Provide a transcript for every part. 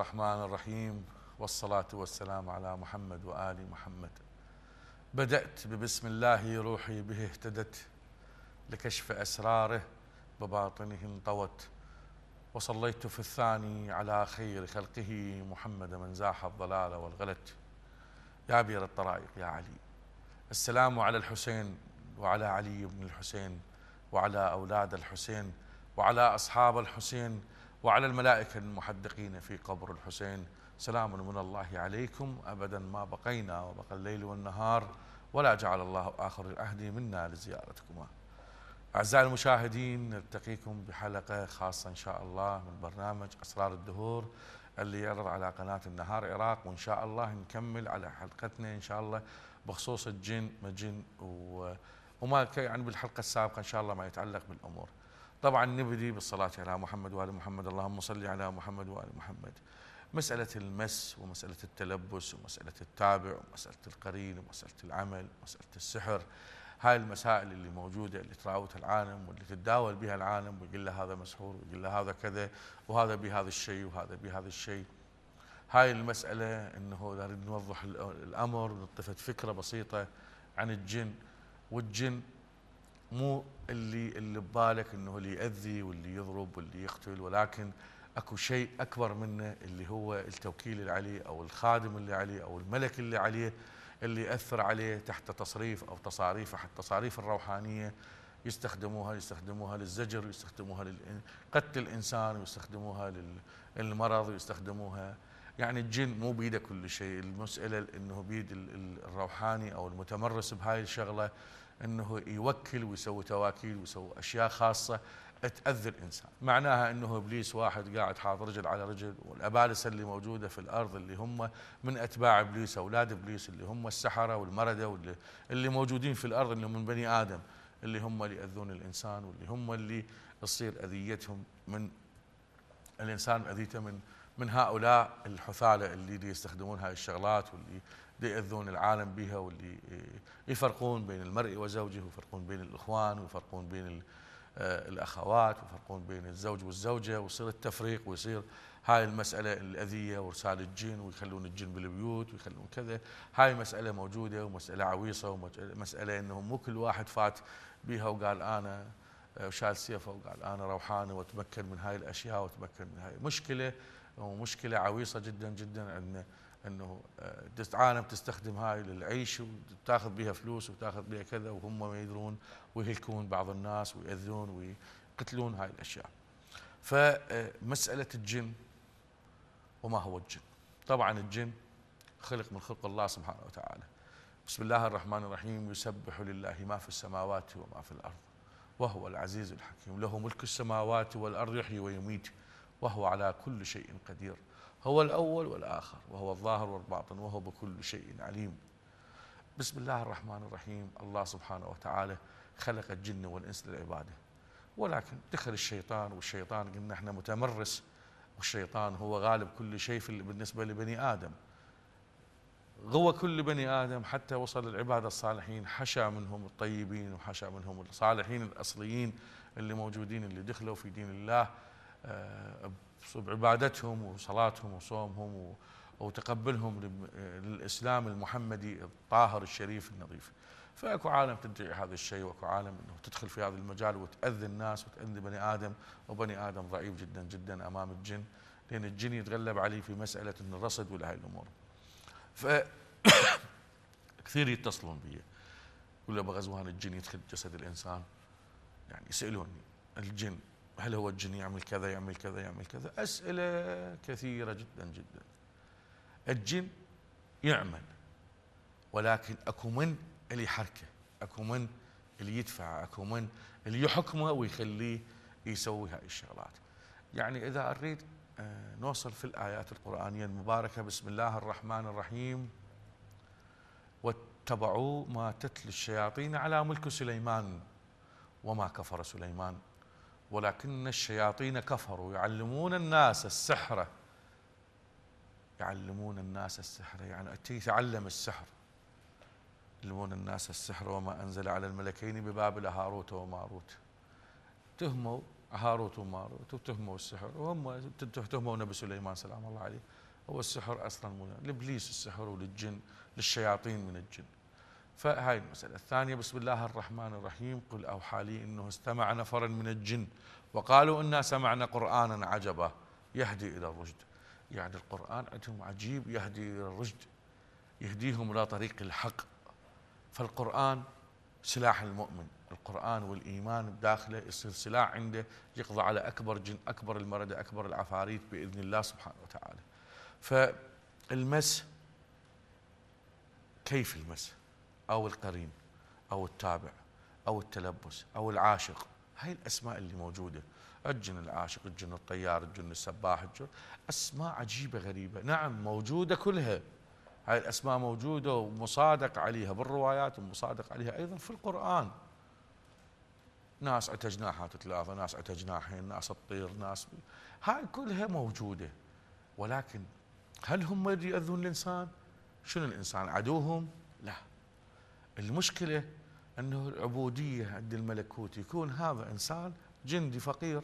الرحمن الرحيم والصلاة والسلام على محمد وآل محمد بدأت ببسم الله روحي به اهتدت لكشف أسراره بباطنه انطوت وصليت في الثاني على خير خلقه محمد من زاح الضلال والغلت يا بير الطرائق يا علي السلام على الحسين وعلى علي بن الحسين وعلى أولاد الحسين وعلى أصحاب الحسين وعلى الملائكة المحدقين في قبر الحسين سلام من الله عليكم أبدا ما بقينا وبقى الليل والنهار ولا جعل الله آخر العهد منا لزيارتكما أعزائي المشاهدين نلتقيكم بحلقة خاصة إن شاء الله من برنامج أسرار الدهور اللي يعرض على قناة النهار عراق وإن شاء الله نكمل على حلقتنا إن شاء الله بخصوص الجن مجن وما يعني بالحلقة السابقة إن شاء الله ما يتعلق بالأمور طبعا نبدي بالصلاة على محمد وآل محمد اللهم صل على محمد وآل محمد مسألة المس ومسألة التلبس ومسألة التابع ومسألة القرين ومسألة العمل ومسألة السحر هاي المسائل اللي موجودة اللي تراوتها العالم واللي تتداول بها العالم ويقول له هذا مسحور ويقول له هذا كذا وهذا بهذا الشيء وهذا بهذا الشيء هاي المسألة انه نريد نوضح الامر نطفت فكرة بسيطة عن الجن والجن مو اللي اللي ببالك انه اللي ياذي واللي يضرب واللي يقتل ولكن اكو شيء اكبر منه اللي هو التوكيل اللي عليه او الخادم اللي عليه او الملك اللي عليه اللي ياثر عليه تحت تصريف او تصاريف حتى التصاريف الروحانيه يستخدموها يستخدموها للزجر يستخدموها لقتل الانسان ويستخدموها للمرض ويستخدموها يعني الجن مو بيده كل شيء المساله انه بيد الروحاني او المتمرس بهاي الشغله انه يوكل ويسوي تواكيل ويسوي اشياء خاصه تاذي الانسان، معناها انه ابليس واحد قاعد حاط رجل على رجل والابالسه اللي موجوده في الارض اللي هم من اتباع ابليس اولاد ابليس اللي هم السحره والمرده واللي اللي موجودين في الارض اللي هم من بني ادم اللي هم اللي ياذون الانسان واللي هم اللي تصير اذيتهم من الانسان اذيته من من هؤلاء الحثاله اللي يستخدمون هاي الشغلات واللي يأذون العالم بها واللي يفرقون بين المرء وزوجه ويفرقون بين الإخوان ويفرقون بين آه، الأخوات ويفرقون بين الزوج والزوجة ويصير التفريق ويصير هاي المسألة الأذية وإرسال الجن ويخلون الجن بالبيوت ويخلون كذا هاي مسألة موجودة ومسألة عويصة ومسألة أنه مو كل واحد فات بها وقال أنا وشال آه، سيفه وقال أنا روحاني وأتمكن من هاي الأشياء وأتمكن من هاي مشكلة ومشكلة عويصة جدا جدا عندنا انه آه، عالم تستخدم هاي للعيش وتاخذ بها فلوس وتاخذ بها كذا وهم ما يدرون ويهلكون بعض الناس ويأذون ويقتلون هاي الاشياء. فمساله آه، الجن وما هو الجن؟ طبعا الجن خلق من خلق الله سبحانه وتعالى. بسم الله الرحمن الرحيم يسبح لله ما في السماوات وما في الارض وهو العزيز الحكيم له ملك السماوات والارض يحيي ويميت وهو على كل شيء قدير. هو الأول والآخر وهو الظاهر والباطن وهو بكل شيء عليم بسم الله الرحمن الرحيم الله سبحانه وتعالى خلق الجن والإنس للعبادة ولكن دخل الشيطان والشيطان قلنا احنا متمرس والشيطان هو غالب كل شيء بالنسبة لبني آدم غوى كل بني آدم حتى وصل العبادة الصالحين حشى منهم الطيبين وحشى منهم الصالحين الأصليين اللي موجودين اللي دخلوا في دين الله آه، بعبادتهم وصلاتهم وصومهم وتقبلهم للاسلام المحمدي الطاهر الشريف النظيف. فاكو عالم تدعي هذا الشيء واكو عالم انه تدخل في هذا المجال وتاذي الناس وتاذي بني ادم وبني ادم ضعيف جدا جدا امام الجن لان الجن يتغلب عليه في مساله الرصد ولا هاي الامور. ف كثير يتصلون بي يقول ابو غزوان الجن يدخل جسد الانسان يعني يسالوني الجن هل هو الجن يعمل كذا يعمل كذا يعمل كذا أسئلة كثيرة جدا جدا الجن يعمل ولكن أكو من اللي يحركه أكو من اللي يدفعه أكو من اللي يحكمه ويخليه يسوي هاي الشغلات يعني إذا أريد آه، نوصل في الآيات القرآنية المباركة بسم الله الرحمن الرحيم واتبعوا ما تتلي الشياطين على ملك سليمان وما كفر سليمان ولكن الشياطين كفروا يعلمون الناس السحر يعلمون الناس السحر يعني يتعلم السحر يعلمون الناس السحر وما أنزل على الملكين ببابل هاروت وماروت تهموا هاروت وماروت وتهموا السحر وهم تهموا نبي سليمان سلام الله عليه هو السحر أصلا لإبليس السحر وللجن للشياطين من الجن فهاي المسألة الثانية بسم الله الرحمن الرحيم قل أوحى لي أنه استمع نفر من الجن وقالوا إنا سمعنا قرآنا عجبا يهدي إلى الرشد يعني القرآن عندهم عجيب يهدي إلى الرشد يهديهم إلى طريق الحق فالقرآن سلاح المؤمن القرآن والإيمان بداخله يصير سلاح عنده يقضى على أكبر جن أكبر المردة أكبر العفاريت بإذن الله سبحانه وتعالى فالمس كيف المس أو القرين أو التابع أو التلبس أو العاشق هاي الأسماء اللي موجودة الجن العاشق الجن الطيار الجن السباح الجن أسماء عجيبة غريبة نعم موجودة كلها هاي الأسماء موجودة ومصادق عليها بالروايات ومصادق عليها أيضا في القرآن ناس أتجناحات ثلاثة ناس أتجناحين جناحين ناس تطير ناس بي. هاي كلها موجودة ولكن هل هم يأذون الإنسان شنو الإنسان عدوهم لا المشكلة أنه العبودية عند الملكوت يكون هذا إنسان جندي فقير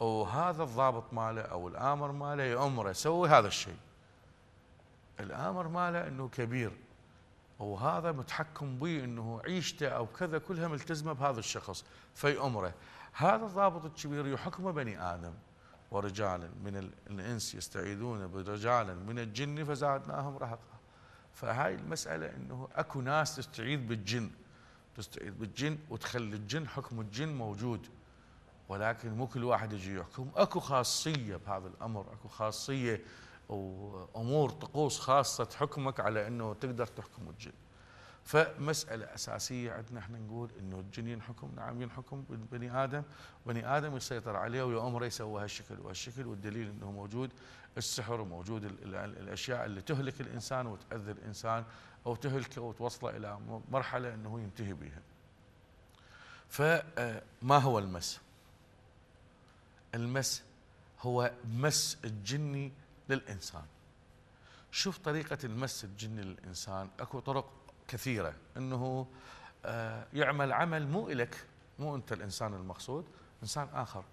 أو هذا الضابط ماله أو الآمر ماله يأمره سوي هذا الشيء الآمر ماله أنه كبير وهذا متحكم به أنه عيشته أو كذا كلها ملتزمة بهذا الشخص فيأمره هذا الضابط الكبير يحكمه بني آدم ورجالا من الإنس يستعيذون برجالا من الجن فزادناهم رهقا فهاي المسألة أنه أكو ناس تستعيذ بالجن تستعيذ بالجن وتخلي الجن حكم الجن موجود ولكن مو كل واحد يجي يحكم اكو خاصيه بهذا الامر اكو خاصيه وامور طقوس خاصه تحكمك على انه تقدر تحكم الجن فمساله اساسيه عندنا احنا نقول انه الجن ينحكم نعم ينحكم بني ادم بني ادم يسيطر عليه ويامره يسوي هالشكل وهالشكل والدليل انه موجود السحر وموجود الأشياء اللي تهلك الإنسان وتأذي الإنسان أو تهلكه وتوصله إلى مرحلة أنه ينتهي بها فما آه، هو المس المس هو مس الجني للإنسان شوف طريقة المس الجني للإنسان أكو طرق كثيرة أنه آه، يعمل عمل مو إلك مو أنت الإنسان المقصود إنسان آخر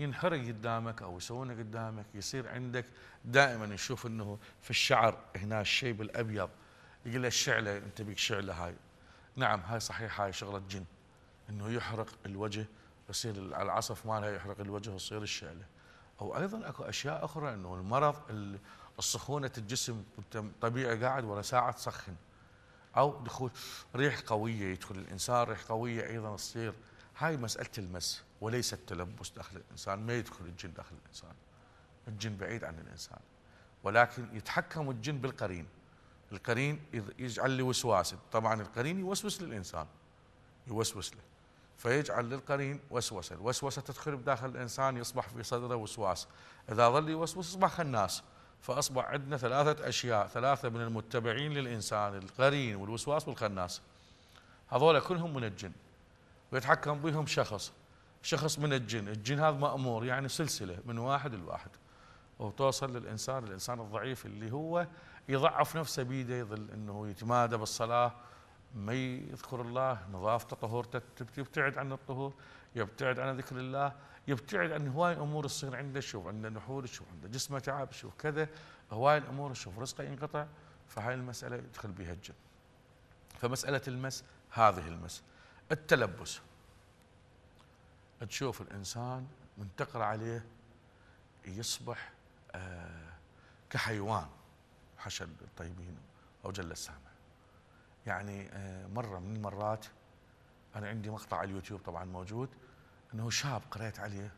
ينحرق قدامك او يسوونه قدامك يصير عندك دائما نشوف انه في الشعر هنا الشيب الابيض يقول له الشعله انت بيك شعله هاي نعم هاي صحيح هاي شغله جن انه يحرق الوجه يصير العصف مالها يحرق الوجه ويصير الشعله او ايضا اكو اشياء اخرى انه المرض السخونه الجسم طبيعي قاعد ورا ساعه تسخن او دخول ريح قويه يدخل الانسان ريح قويه ايضا تصير هاي مسألة المس وليس التلبس داخل الإنسان ما يدخل الجن داخل الإنسان الجن بعيد عن الإنسان ولكن يتحكم الجن بالقرين القرين يجعل له وسواس طبعا القرين يوسوس للإنسان يوسوس له فيجعل للقرين وسوسة الوسوسة تدخل بداخل الإنسان يصبح في صدره وسواس إذا ظل يوسوس يصبح خناس فأصبح عندنا ثلاثة أشياء ثلاثة من المتبعين للإنسان القرين والوسواس والخناس هذول كلهم من الجن ويتحكم بهم شخص شخص من الجن الجن هذا مأمور يعني سلسلة من واحد لواحد وتوصل للإنسان الإنسان الضعيف اللي هو يضعف نفسه بيده يظل أنه يتمادى بالصلاة ما يذكر الله نظافته طهورته يبتعد عن الطهور يبتعد عن ذكر الله يبتعد عن هواي امور تصير عنده شوف عنده نحور شوف عنده جسمه تعب شوف كذا هواي الامور شوف رزقه ينقطع فهاي المساله يدخل بها الجن فمساله المس هذه المس التلبس تشوف الإنسان من تقرأ عليه يصبح آه كحيوان حشد الطيبين أو جل السامع يعني آه مرة من المرات أنا عندي مقطع على اليوتيوب طبعا موجود أنه شاب قريت عليه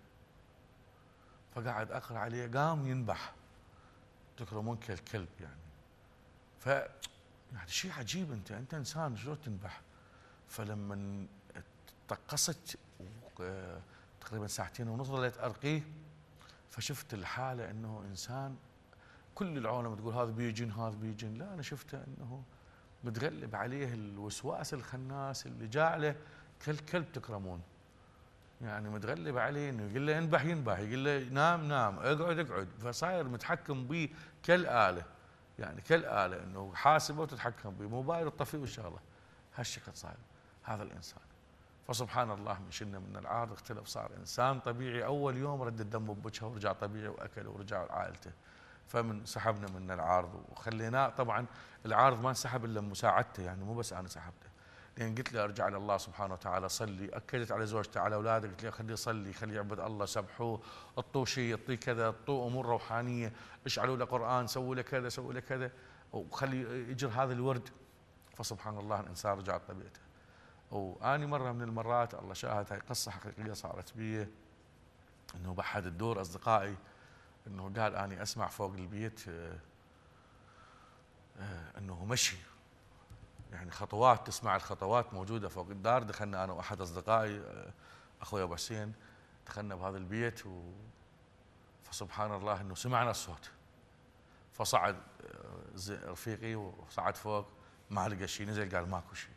فقاعد أقرأ عليه قام ينبح تكرمون كالكلب يعني ف يعني شيء عجيب أنت أنت إنسان شلون تنبح فلما طقست آه، تقريبا ساعتين ونص ظليت ارقيه فشفت الحاله انه انسان كل العولمه تقول هذا بيجن هذا بيجن لا انا شفته انه متغلب عليه الوسواس الخناس اللي كل كالكلب تكرمون يعني متغلب عليه انه يقول له انبح ينبح يقول له نام نام اقعد اقعد فصاير متحكم به كالاله يعني كالاله انه حاسبه وتتحكم به موبايل تطفيه وان شاء الله هالشكل صاير هذا الإنسان فسبحان الله من شلنا من العار اختلف صار إنسان طبيعي أول يوم رد الدم بوجهه ورجع طبيعي وأكل ورجع لعائلته فمن سحبنا من العارض وخليناه طبعا العارض ما انسحب إلا مساعدته يعني مو بس أنا سحبته لأن قلت له أرجع لله سبحانه وتعالى صلي أكدت على زوجته على أولاده قلت له خليه يصلي خليه يعبد الله سبحوه اطوه شيء اطيه كذا اطوه أمور روحانية اشعلوا له قرآن سووا له كذا سووا له كذا وخلي يجر هذا الورد فسبحان الله الإنسان رجع طبيعته واني مره من المرات الله شاهد هاي قصه حقيقيه صارت بي انه بحد الدور اصدقائي انه قال اني اسمع فوق البيت آه، آه، انه مشي يعني خطوات تسمع الخطوات موجوده فوق الدار دخلنا انا واحد اصدقائي آه، اخوي ابو حسين دخلنا بهذا البيت و فسبحان الله انه سمعنا الصوت فصعد رفيقي وصعد فوق ما لقى شيء نزل قال ماكو شيء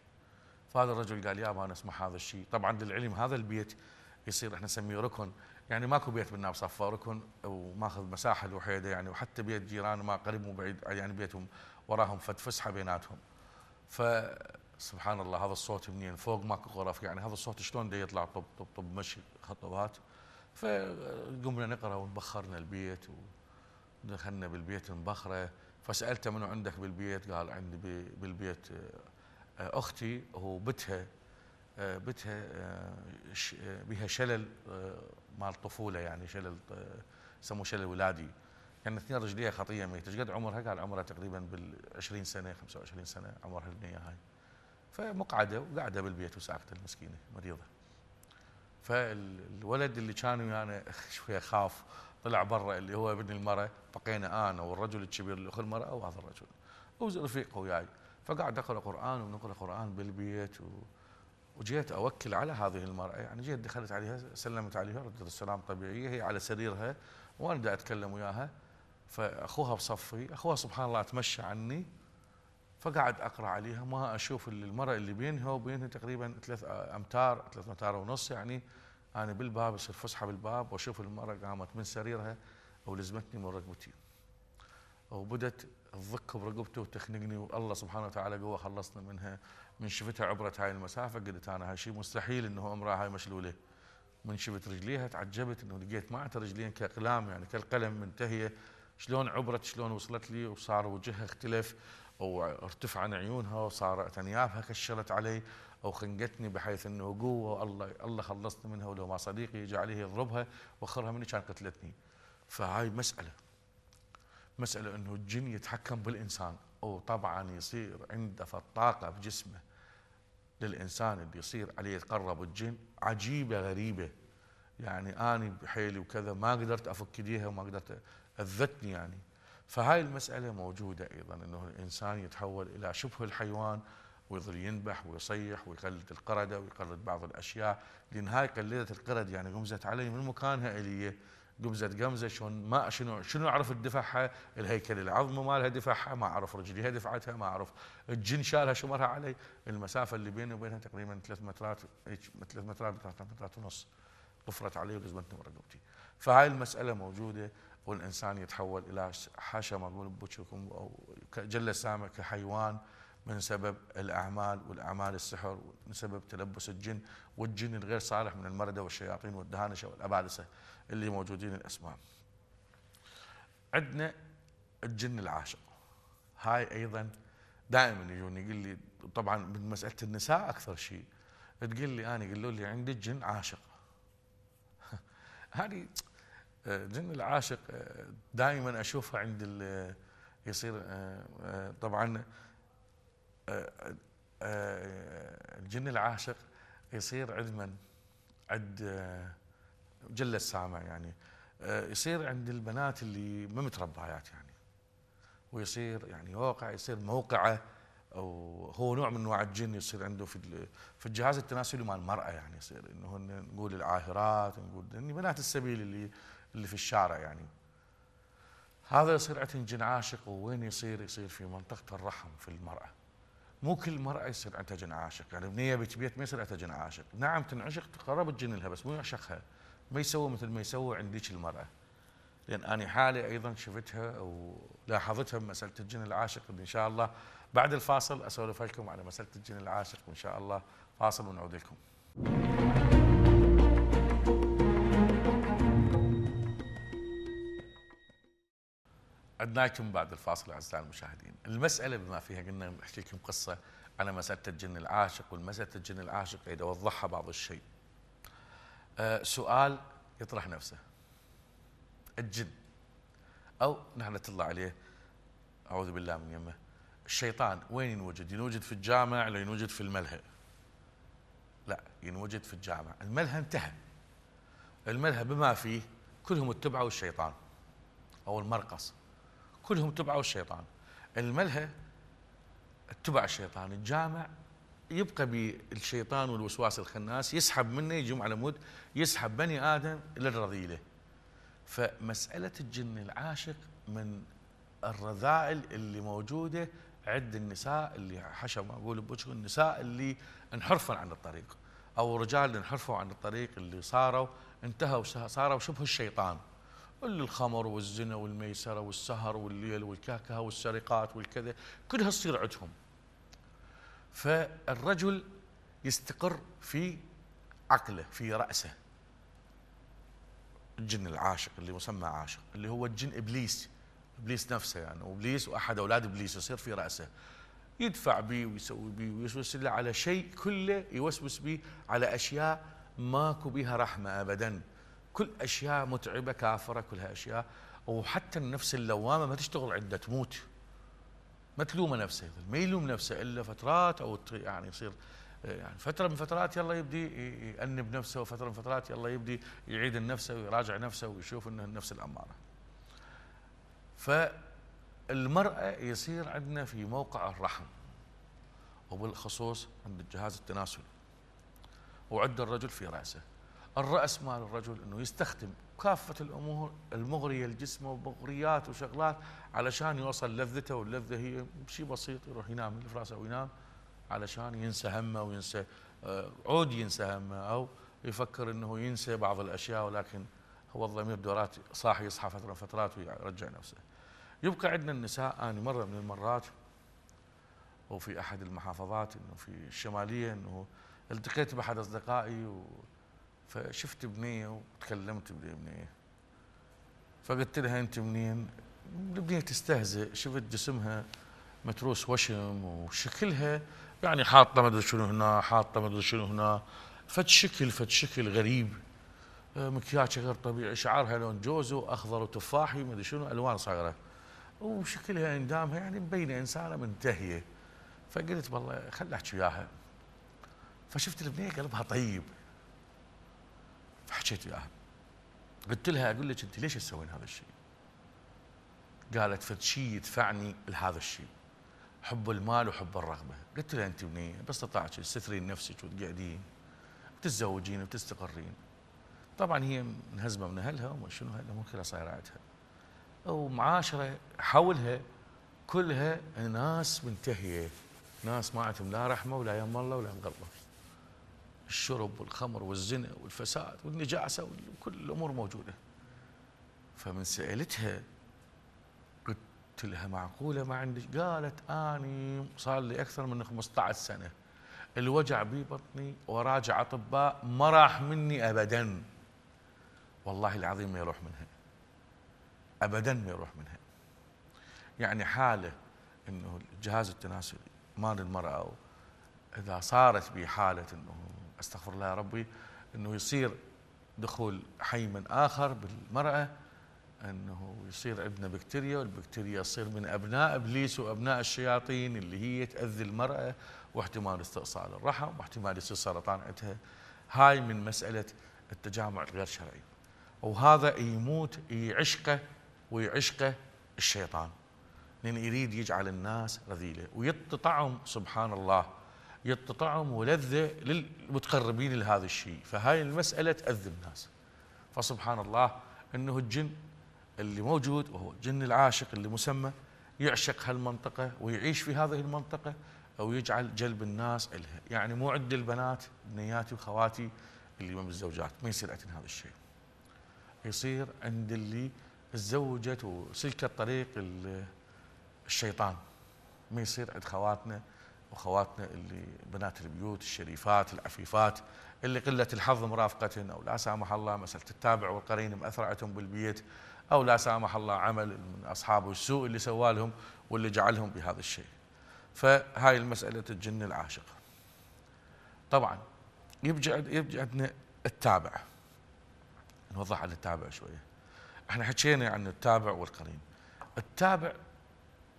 فهذا الرجل قال يا ما نسمح هذا الشيء طبعا للعلم هذا البيت يصير احنا نسميه ركن يعني ماكو بيت بالناب صفه ركن وماخذ مساحه الوحيده يعني وحتى بيت جيران ما قريب مو بعيد يعني بيتهم وراهم فد فسحه بيناتهم فسبحان الله هذا الصوت منين فوق ماكو غرف يعني هذا الصوت شلون ده يطلع طب طب طب مشي خطوات فقمنا نقرا ونبخرنا البيت ودخلنا بالبيت نبخره فسالته منو عندك بالبيت قال عندي بالبيت آه، اختي وبتها آه، بتها آه، بها شلل مال الطفوله يعني شلل يسموه شلل ولادي كان اثنين رجليها خطيه ميته ايش قد عمرها؟ قال عمرها تقريبا بال 20 سنه 25 سنه عمرها البنيه هاي فمقعده وقاعده بالبيت وساكته المسكينه مريضه فالولد اللي كان ويانا يعني شويه خاف طلع برا اللي هو ابن المراه بقينا انا والرجل الكبير اللي اخو المراه وهذا الرجل ورفيقه وياي فقعد اقرا قران ونقرا قران بالبيت و... وجيت اوكل على هذه المراه يعني جيت دخلت عليها سلمت عليها ردت السلام طبيعيه هي على سريرها وانا دا اتكلم وياها فاخوها بصفي اخوها سبحان الله تمشى عني فقعد اقرا عليها ما اشوف المراه اللي بينها وبينها تقريبا ثلاث امتار ثلاث امتار ونص يعني انا بالباب يصير فسحه بالباب واشوف المراه قامت من سريرها ولزمتني من ركبتي وبدت تضك برقبته وتخنقني والله سبحانه وتعالى قوة خلصنا منها من شفتها عبرت هاي المسافة قلت أنا هالشيء مستحيل أنه امرأة هاي مشلولة من شفت رجليها تعجبت أنه لقيت معتها رجلين كأقلام يعني كالقلم منتهية شلون عبرت شلون وصلت لي وصار وجهها اختلف وارتفع عن عيونها وصار انيابها كشرت علي او خنقتني بحيث انه قوه الله الله خلصني منها ولو ما صديقي يجي عليه يضربها واخرها مني كان قتلتني فهاي مساله مسألة أنه الجن يتحكم بالإنسان وطبعا يصير عنده الطاقة في جسمه للإنسان اللي يصير عليه يتقرب الجن عجيبة غريبة يعني أنا بحيلي وكذا ما قدرت أفك ديها وما قدرت أذتني يعني فهاي المسألة موجودة أيضا أنه الإنسان يتحول إلى شبه الحيوان ويظل ينبح ويصيح ويقلد القردة ويقلد بعض الأشياء لأن هاي قلدت القرد يعني قمزت علي من مكانها إلي قمزه قمزه شلون ما شنو شنو اعرف الدفعها الهيكل العظمي مالها دفعها ما اعرف رجليها دفعتها ما اعرف الجن شالها شمرها علي المسافه اللي بيني وبينها تقريبا ثلاث مترات ثلاث مترات ثلاث مترات ونص طفرت علي وقزمتني ورقبتي فهاي المساله موجوده والانسان يتحول الى حاشا ما اقول بوجهكم او جل سامع كحيوان من سبب الاعمال والاعمال السحر ومن سبب تلبس الجن والجن الغير صالح من المرده والشياطين والدهانشه والابالسه اللي موجودين الاسماء عندنا الجن العاشق هاي ايضا دائما يجوني يقول لي طبعا من مساله النساء اكثر شيء تقول لي انا يقولوا لي عندي جن عاشق هذه آه، جن العاشق آه، دائما اشوفها عند آه، يصير طبعا الجن العاشق يصير عند من؟ عند جل السامع يعني آه، يصير عند البنات اللي ما متربيات يعني ويصير يعني يوقع يصير موقعه او هو نوع من انواع الجن يصير عنده في في الجهاز التناسلي مال المراه يعني يصير انه نقول العاهرات نقول يعني بنات السبيل اللي اللي في الشارع يعني هذا يصير عندهن جن عاشق ووين يصير يصير في منطقه الرحم في المراه مو كل مرأة يصير عندها جن عاشق يعني بنية بيت بيت ما يصير عندها جن عاشق نعم تنعشق تقرب الجن لها بس مو يعشقها ما يسوى مثل ما يسوى عند ذيك المرأة لأن أنا حالي أيضا شفتها ولاحظتها بمسألة الجن العاشق إن شاء الله بعد الفاصل أسولف لكم على مسألة الجن العاشق وإن شاء الله فاصل ونعود لكم عدناكم بعد الفاصل أعزائي المشاهدين المسألة بما فيها قلنا نحكي لكم قصة على مسألة الجن العاشق والمسألة الجن العاشق إذا وضحها بعض الشيء آه سؤال يطرح نفسه الجن أو نحن الله عليه أعوذ بالله من يمه الشيطان وين ينوجد ينوجد في الجامع ولا ينوجد في الملهى لا ينوجد في الجامع الملهى انتهى الملهى بما فيه كلهم اتبعوا الشيطان أو المرقص كلهم اتبعوا الشيطان الملهى اتبع الشيطان الجامع يبقى بالشيطان والوسواس الخناس يسحب منه يجمع على مود يسحب بني ادم للرذيله فمساله الجن العاشق من الرذائل اللي موجوده عند النساء اللي حشا ما اقول بوجه النساء اللي انحرفن عن الطريق او رجال اللي انحرفوا عن الطريق اللي صاروا انتهوا صاروا شبه الشيطان اللي الخمر والزنا والميسره والسهر والليل والكاكهه والسرقات والكذا كلها تصير عندهم فالرجل يستقر في عقله في رأسه الجن العاشق اللي مسمى عاشق اللي هو الجن إبليس إبليس نفسه يعني وإبليس وأحد أولاد إبليس يصير في رأسه يدفع به ويسوي به ويوسوس له على شيء كله يوسوس به على أشياء ماكو بها رحمة أبدا كل أشياء متعبة كافرة كلها أشياء وحتى النفس اللوامة ما تشتغل عندها تموت ما تلومه نفسه ما يلوم نفسه الا فترات او يعني يصير يعني فتره من فترات يلا يبدي يأنب نفسه وفتره من فترات يلا يبدي يعيد نفسه ويراجع نفسه ويشوف انه النفس الاماره. فالمراه يصير عندنا في موقع الرحم وبالخصوص عند الجهاز التناسلي وعد الرجل في راسه. الراس مال الرجل انه يستخدم كافة الأمور المغرية لجسمه وبغريات وشغلات علشان يوصل لذته واللذة هي شيء بسيط يروح ينام يلف راسه وينام علشان ينسى همه وينسى آه، عود ينسى همه أو يفكر أنه ينسى بعض الأشياء ولكن هو الضمير دورات صاحي يصحى فترة فترات ويرجع نفسه يبقى عندنا النساء أنا مرة من المرات وفي أحد المحافظات أنه في الشمالية أنه التقيت بأحد أصدقائي و فشفت بنيه وتكلمت بنيه فقلت لها انت منين؟ البنيه تستهزئ شفت جسمها متروس وشم وشكلها يعني حاطه ما ادري شنو هنا حاطه ما ادري شنو هنا فد شكل فد شكل غريب آه، مكياجها غير طبيعي شعرها لون جوزو اخضر وتفاحي ما ادري شنو الوان صغيره وشكلها اندامها يعني مبينه انسانه منتهيه فقلت والله خل احكي وياها فشفت البنيه قلبها طيب فحكيت وياها قلت لها اقول لك انت ليش تسوين هذا الشيء؟ قالت فد شيء يدفعني لهذا الشيء حب المال وحب الرغبه قلت لها انت بنيه باستطاعتك تسترين نفسك وتقعدين وتتزوجين وتستقرين طبعا هي منهزمه من اهلها وما شنو الامور كلها صايره عندها ومعاشره حولها كلها ناس منتهيه ناس ما عندهم لا رحمه ولا يم الله ولا يم الله الشرب والخمر والزنا والفساد والنجاسة وكل الأمور موجودة فمن سألتها قلت لها معقولة ما عندك قالت أني صار لي أكثر من 15 سنة الوجع بي بطني وراجع أطباء ما راح مني أبدا والله العظيم ما يروح منها أبدا ما يروح منها يعني حالة أنه الجهاز التناسلي مال المرأة إذا صارت بحالة أنه استغفر الله يا ربي انه يصير دخول حي من اخر بالمراه انه يصير عندنا بكتيريا والبكتيريا تصير من ابناء ابليس وابناء الشياطين اللي هي تاذي المراه واحتمال استئصال الرحم واحتمال يصير سرطان عندها هاي من مساله التجامع الغير شرعي وهذا يموت يعشقه ويعشقه الشيطان لان يريد يجعل الناس رذيله ويطعم سبحان الله يتطعم ولذة للمتقربين لهذا الشيء فهاي المسألة تأذي الناس فسبحان الله أنه الجن اللي موجود وهو جن العاشق اللي مسمى يعشق هالمنطقة ويعيش في هذه المنطقة أو يجعل جلب الناس إلها يعني مو عند البنات بنياتي وخواتي اللي من الزوجات ما يصير عندهم هذا الشيء يصير عند اللي تزوجت وسلكت طريق الشيطان ما يصير عند خواتنا واخواتنا اللي بنات البيوت الشريفات العفيفات اللي قله الحظ مرافقتهن او لا سامح الله مساله التابع والقرين مأثرعتهم بالبيت او لا سامح الله عمل من اصحابه السوء اللي سوالهم واللي جعلهم بهذا الشيء. فهاي المساله الجن العاشق. طبعا يبجي يبجي عندنا التابع. نوضح عن التابع شويه. احنا حكينا عن التابع والقرين. التابع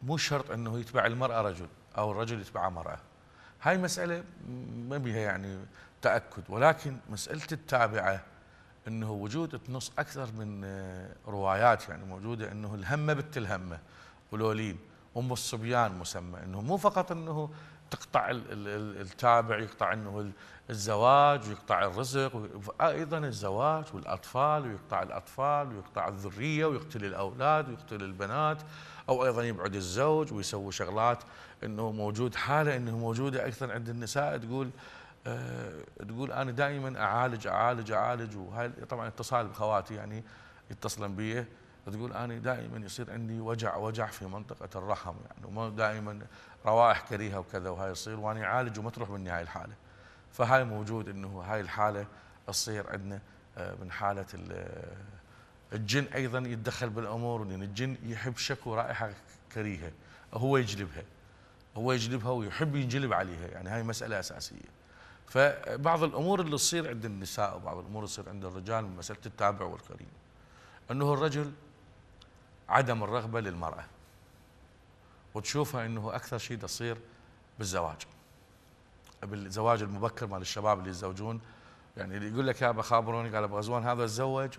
مو شرط انه يتبع المراه رجل أو الرجل يتبع امرأة هاي مسألة ما بيها يعني تأكد ولكن مسألة التابعة أنه وجود تنص أكثر من آه، روايات يعني موجودة أنه الهمة بنت الهمة ولولين أم الصبيان مسمى أنه مو فقط أنه تقطع التابع يقطع أنه الزواج ويقطع الرزق أيضا الزواج والأطفال ويقطع الأطفال ويقطع الذرية ويقتل الأولاد ويقتل البنات او ايضا يبعد الزوج ويسوي شغلات انه موجود حاله انه موجوده اكثر عند النساء تقول أه تقول انا دائما اعالج اعالج اعالج وهاي طبعا اتصال بخواتي يعني يتصلن بي تقول انا دائما يصير عندي وجع وجع في منطقه الرحم يعني وما دائما روائح كريهه وكذا وهاي يصير وانا اعالج وما تروح مني هاي الحاله فهاي موجود انه هاي الحاله تصير عندنا آه، من حاله الجن أيضا يتدخل بالأمور لأن الجن يحب شكو رائحة كريهة هو يجلبها هو يجلبها ويحب ينجلب عليها يعني هاي مسألة أساسية فبعض الأمور اللي تصير عند النساء وبعض الأمور اللي تصير عند الرجال من مسألة التابع والقرين أنه الرجل عدم الرغبة للمرأة وتشوفها أنه أكثر شيء تصير بالزواج بالزواج المبكر مال الشباب اللي يتزوجون يعني اللي يقول لك يا بخابروني قال ابو غزوان هذا تزوج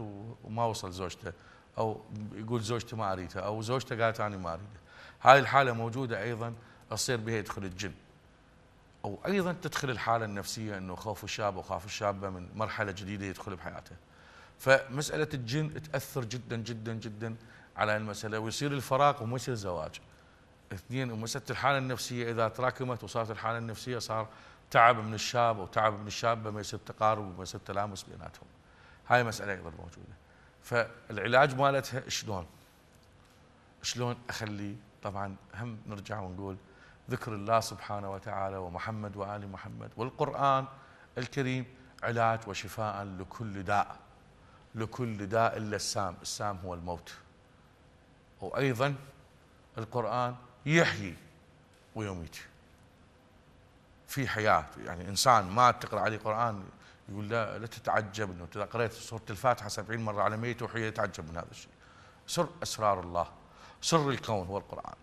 وما وصل زوجته او يقول زوجته ما اريدها او زوجته قالت انا ما اريدها هاي الحاله موجوده ايضا تصير بها يدخل الجن او ايضا تدخل الحاله النفسيه انه خوف الشاب او الشابه من مرحله جديده يدخل بحياته فمساله الجن تاثر جدا جدا جدا على المساله ويصير الفراق وما يصير زواج اثنين ومساله الحاله النفسيه اذا تراكمت وصارت الحاله النفسيه صار تعب من الشاب او تعب من الشابه ما يصير تقارب وما يصير تلامس بيناتهم هاي مساله ايضا موجوده فالعلاج مالتها شلون شلون اخلي طبعا هم نرجع ونقول ذكر الله سبحانه وتعالى ومحمد وال محمد والقران الكريم علاج وشفاء لكل داء لكل داء الا السام، السام هو الموت. وايضا القران يحيي ويميت. في حياة يعني إنسان ما تقرأ عليه قرآن يقول لا لا تتعجب انه اذا قريت سوره الفاتحه 70 مره على ميت وحي يتعجب من هذا الشيء. سر اسرار الله، سر الكون هو القران.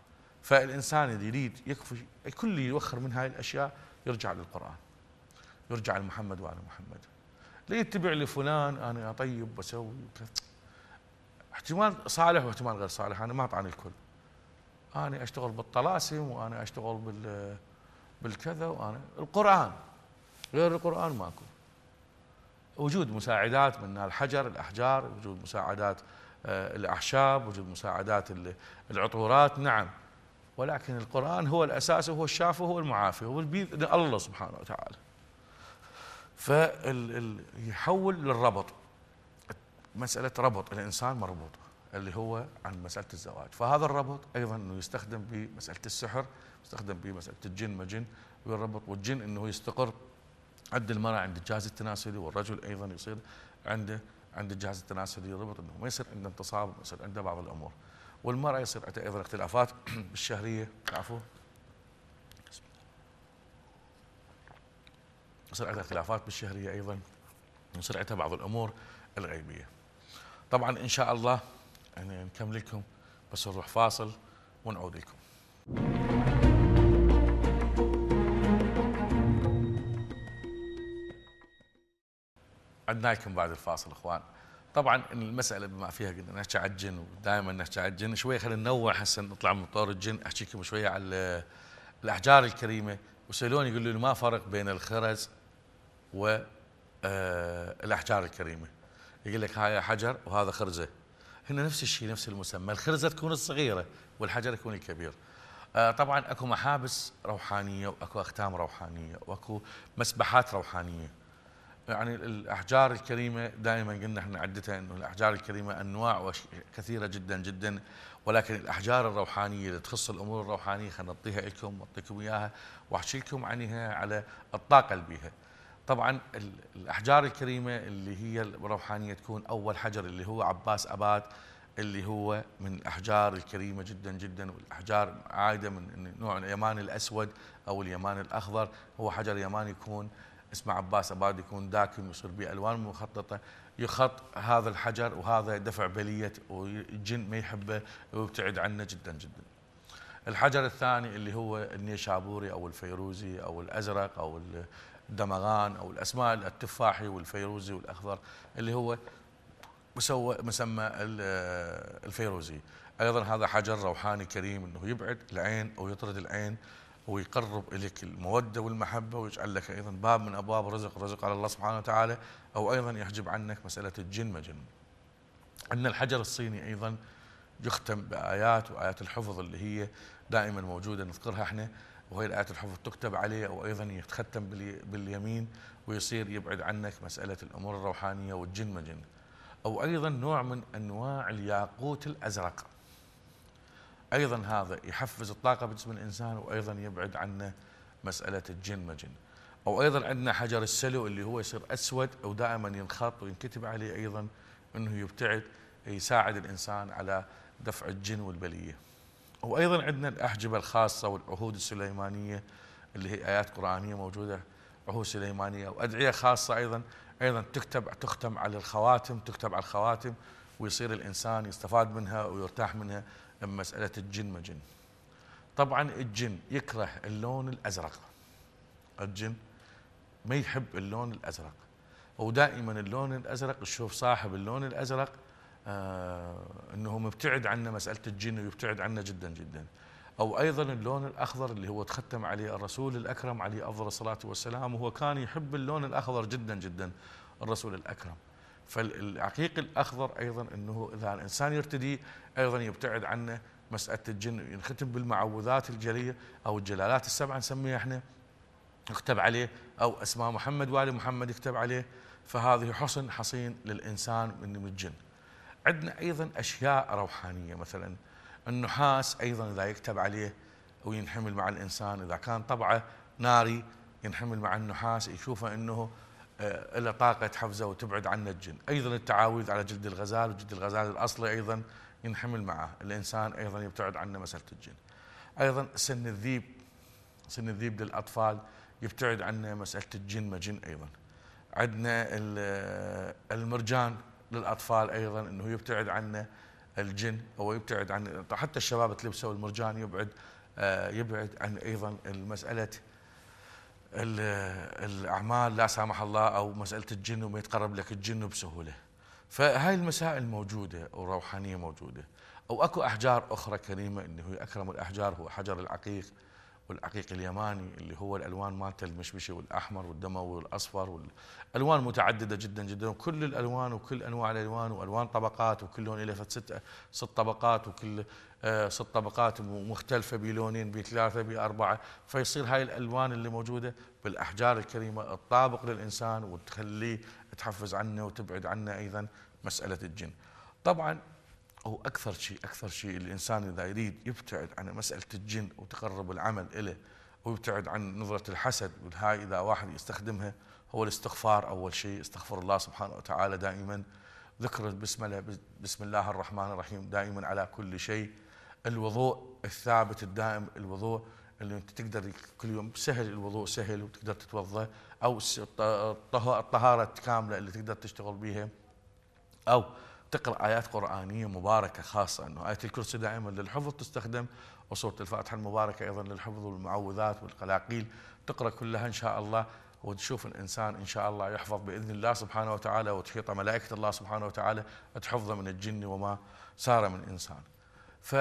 فالانسان اللي يريد يكفي كل اللي يوخر من هاي الاشياء يرجع للقران. يرجع لمحمد وال محمد. لا يتبع لفلان انا اطيب واسوي وكذا. احتمال صالح واحتمال غير صالح، انا ما اطعن الكل. انا اشتغل بالطلاسم وانا اشتغل بال بالكذا وانا القران غير القران ماكو وجود مساعدات من الحجر الاحجار وجود مساعدات آه، الاعشاب وجود مساعدات العطورات نعم ولكن القرآن هو الأساس وهو الشافي وهو المعافي هو البيض الله سبحانه وتعالى فيحول للربط مسألة ربط الإنسان مربوط اللي هو عن مسألة الزواج فهذا الربط أيضا أنه يستخدم بمسألة السحر يستخدم بمسألة الجن ما جن والربط والجن أنه يستقر عند المرأة عند الجهاز التناسلي والرجل أيضا يصير عنده عند الجهاز التناسلي يربط أنه ما يصير عنده انتصاب يصير عنده بعض الأمور والمرأة يصير عندها أيضا اختلافات بالشهرية عفوا يصير عندها اختلافات بالشهرية أيضا يصير عندها بعض الأمور الغيبية طبعا إن شاء الله يعني نكمل لكم بس نروح فاصل ونعود لكم عدنا لكم بعد الفاصل اخوان طبعا المساله بما فيها قلنا نحكي على الجن ودائما نحكي على الجن شويه خلينا ننوع هسه نطلع من طور الجن احكي لكم شويه على الاحجار الكريمه وسالوني يقولوا لي ما فرق بين الخرز والاحجار آه، الكريمه يقول لك هاي حجر وهذا خرزه هنا نفس الشيء نفس المسمى الخرزة تكون الصغيرة والحجر يكون الكبير آه طبعا اكو محابس روحانية واكو اختام روحانية واكو مسبحات روحانية يعني الاحجار الكريمه دائما قلنا احنا عدتها انه الاحجار الكريمه انواع كثيره جدا جدا ولكن الاحجار الروحانيه اللي تخص الامور الروحانيه خلينا نعطيها لكم ونعطيكم اياها واحكي لكم عنها على الطاقه اللي بيها. طبعا الأحجار الكريمة اللي هي الروحانية تكون أول حجر اللي هو عباس اباد اللي هو من الأحجار الكريمة جدا جدا والأحجار عايده من نوع اليمان الأسود أو اليمان الأخضر هو حجر يمان يكون اسمه عباس أباد يكون داكن ويصير به ألوان مخططة يخط هذا الحجر وهذا دفع بلية والجن ما يحبه ويبتعد عنه جدا جدا الحجر الثاني اللي هو النيشابوري أو الفيروزي أو الأزرق أو الدمغان او الاسماء التفاحي والفيروزي والاخضر اللي هو مسوى مسمى الفيروزي ايضا هذا حجر روحاني كريم انه يبعد العين او يطرد العين ويقرب إليك المودة والمحبة ويجعل لك أيضا باب من أبواب رزق رزق على الله سبحانه وتعالى أو أيضا يحجب عنك مسألة الجن مجن أن الحجر الصيني أيضا يختم بآيات وآيات الحفظ اللي هي دائما موجودة نذكرها احنا وهي الآيات الحفظ تكتب عليه أو أيضا يتختم باليمين ويصير يبعد عنك مسألة الأمور الروحانية والجن مجن أو أيضا نوع من أنواع الياقوت الأزرق أيضا هذا يحفز الطاقة بجسم الإنسان وأيضا يبعد عنه مسألة الجن مجن أو أيضا عندنا حجر السلو اللي هو يصير أسود أو دائما ينخط وينكتب عليه أيضا أنه يبتعد يساعد الإنسان على دفع الجن والبليه وايضا عندنا الاحجبه الخاصه والعهود السليمانيه اللي هي ايات قرانيه موجوده عهود سليمانيه وادعيه خاصه ايضا ايضا تكتب تختم على الخواتم تكتب على الخواتم ويصير الانسان يستفاد منها ويرتاح منها مساله الجن مجن. طبعا الجن يكره اللون الازرق. الجن ما يحب اللون الازرق ودائما اللون الازرق تشوف صاحب اللون الازرق آه، انه مبتعد عنا مساله الجن ويبتعد عنا جدا جدا او ايضا اللون الاخضر اللي هو تختم عليه الرسول الاكرم عليه افضل الصلاه والسلام وهو كان يحب اللون الاخضر جدا جدا الرسول الاكرم فالعقيق الاخضر ايضا انه اذا الانسان يرتدي ايضا يبتعد عنه مساله الجن ينختم بالمعوذات الجليه او الجلالات السبعه نسميها احنا يكتب عليه او اسماء محمد وال محمد يكتب عليه فهذه حصن حصين للانسان من الجن عندنا ايضا اشياء روحانيه مثلا النحاس ايضا اذا يكتب عليه وينحمل مع الانسان اذا كان طبعه ناري ينحمل مع النحاس يشوفه انه آه، له طاقه تحفزه وتبعد عنه الجن، ايضا التعاويذ على جلد الغزال وجلد الغزال الاصلي ايضا ينحمل معه، الانسان ايضا يبتعد عنه مساله الجن. ايضا سن الذيب سن الذيب للاطفال يبتعد عنه مساله الجن ما جن ايضا. عندنا آه، المرجان للاطفال ايضا انه يبتعد عنه الجن او يبتعد عن حتى الشباب تلبسه المرجان يبعد آه، يبعد عن ايضا مساله الاعمال لا سامح الله او مساله الجن وما يتقرب لك الجن بسهوله. فهاي المسائل موجوده والروحانيه موجوده. او اكو احجار اخرى كريمه انه اكرم الاحجار هو حجر العقيق والعقيق اليماني اللي هو الالوان مالته المشمشي والاحمر والدموي والاصفر والالوان متعدده جدا جدا وكل الالوان وكل انواع الالوان والوان طبقات وكل لون له ست ست طبقات وكل آه، ست طبقات مختلفه بلونين بثلاثه باربعه فيصير هاي الالوان اللي موجوده بالاحجار الكريمه الطابق للانسان وتخليه تحفز عنه وتبعد عنه ايضا مساله الجن. طبعا هو أكثر شيء أكثر شيء الإنسان إذا يريد يبتعد عن مسألة الجن وتقرب العمل إله ويبتعد عن نظرة الحسد والهاي إذا واحد يستخدمها هو الاستغفار أول شيء استغفر الله سبحانه وتعالى دائما ذكر بسم, بسم الله الرحمن الرحيم دائما على كل شيء الوضوء الثابت الدائم الوضوء اللي انت تقدر كل يوم سهل الوضوء سهل وتقدر تتوضا او الطهاره الكامله اللي تقدر تشتغل بها او تقرا ايات قرانيه مباركه خاصه انه ايه الكرسي دائما للحفظ تستخدم وسوره الفاتحه المباركه ايضا للحفظ والمعوذات والقلاقيل تقرا كلها ان شاء الله وتشوف الانسان ان شاء الله يحفظ باذن الله سبحانه وتعالى وتحيط ملائكه الله سبحانه وتعالى تحفظه من الجن وما سار من انسان. ف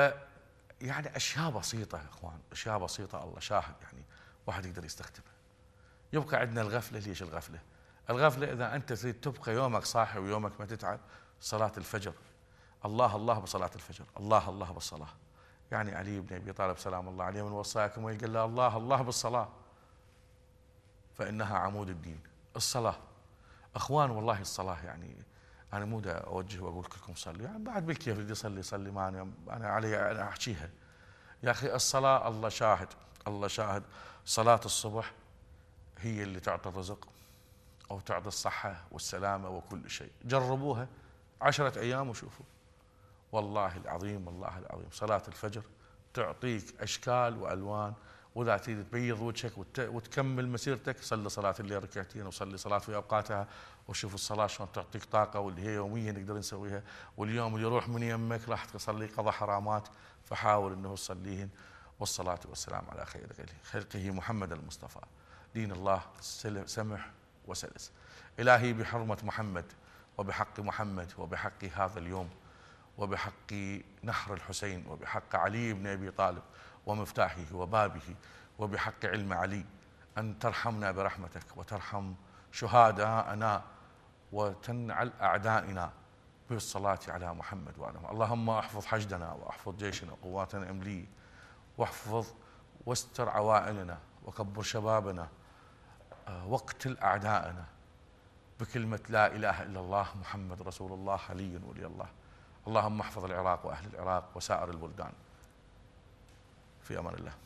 يعني اشياء بسيطه يا اخوان، اشياء بسيطه الله شاهد يعني واحد يقدر يستخدمها. يبقى عندنا الغفله ليش الغفله؟ الغفله اذا انت تريد تبقى يومك صاحي ويومك ما تتعب صلاة الفجر الله الله بصلاة الفجر الله الله بالصلاة يعني علي بن أبي طالب سلام الله عليه من وصاكم ويقول له الله الله بالصلاة فإنها عمود الدين الصلاة أخوان والله الصلاة يعني أنا مو دا أوجه وأقول كلكم صلوا يعني بعد بالكيف اللي يصلي يصلي ما أنا أنا علي أنا أحكيها يا أخي الصلاة الله شاهد الله شاهد صلاة الصبح هي اللي تعطي الرزق أو تعطي الصحة والسلامة وكل شيء جربوها عشرة أيام وشوفوا والله العظيم والله العظيم صلاة الفجر تعطيك أشكال وألوان واذا تريد تبيض وجهك وتكمل مسيرتك صلي صلاه الليل ركعتين وصلي صلاه في اوقاتها وشوف الصلاه شلون تعطيك طاقه واللي هي يوميا نقدر نسويها واليوم اللي يروح من يمك راح تصلي قضى حرامات فحاول انه تصليهن والصلاه والسلام على خير خلقه محمد المصطفى دين الله سمح وسلس الهي بحرمه محمد وبحق محمد وبحق هذا اليوم وبحق نحر الحسين وبحق علي بن أبي طالب ومفتاحه وبابه وبحق علم علي أن ترحمنا برحمتك وترحم شهداءنا وتنعل أعدائنا بالصلاة على محمد وعلى اللهم احفظ حشدنا واحفظ جيشنا وقواتنا الأمنية واحفظ واستر عوائلنا وكبر شبابنا آه، وقتل أعدائنا بكلمة لا إله إلا الله محمد رسول الله علي ولي الله اللهم احفظ العراق وأهل العراق وسائر البلدان في أمان الله